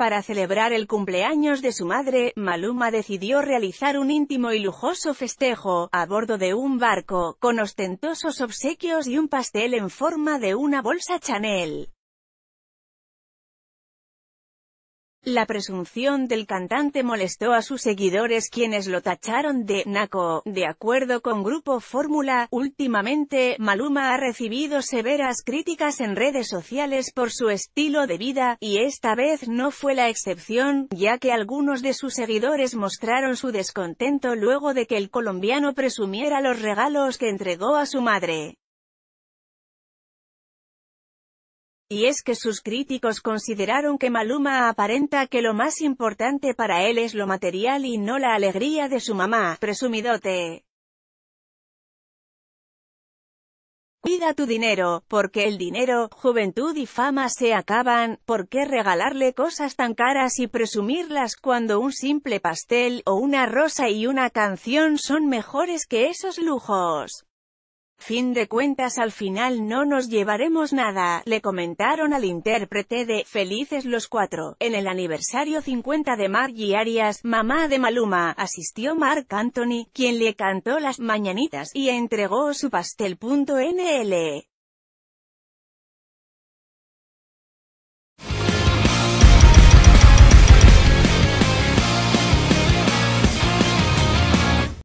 Para celebrar el cumpleaños de su madre, Maluma decidió realizar un íntimo y lujoso festejo, a bordo de un barco, con ostentosos obsequios y un pastel en forma de una bolsa Chanel. La presunción del cantante molestó a sus seguidores quienes lo tacharon de «naco». De acuerdo con Grupo Fórmula, últimamente, Maluma ha recibido severas críticas en redes sociales por su estilo de vida, y esta vez no fue la excepción, ya que algunos de sus seguidores mostraron su descontento luego de que el colombiano presumiera los regalos que entregó a su madre. Y es que sus críticos consideraron que Maluma aparenta que lo más importante para él es lo material y no la alegría de su mamá, presumidote. Cuida tu dinero, porque el dinero, juventud y fama se acaban, ¿por qué regalarle cosas tan caras y presumirlas cuando un simple pastel, o una rosa y una canción son mejores que esos lujos? Fin de cuentas al final no nos llevaremos nada, le comentaron al intérprete de Felices los Cuatro. En el aniversario 50 de Margie Arias, mamá de Maluma, asistió Mark Anthony, quien le cantó las mañanitas y entregó su pastel.nl.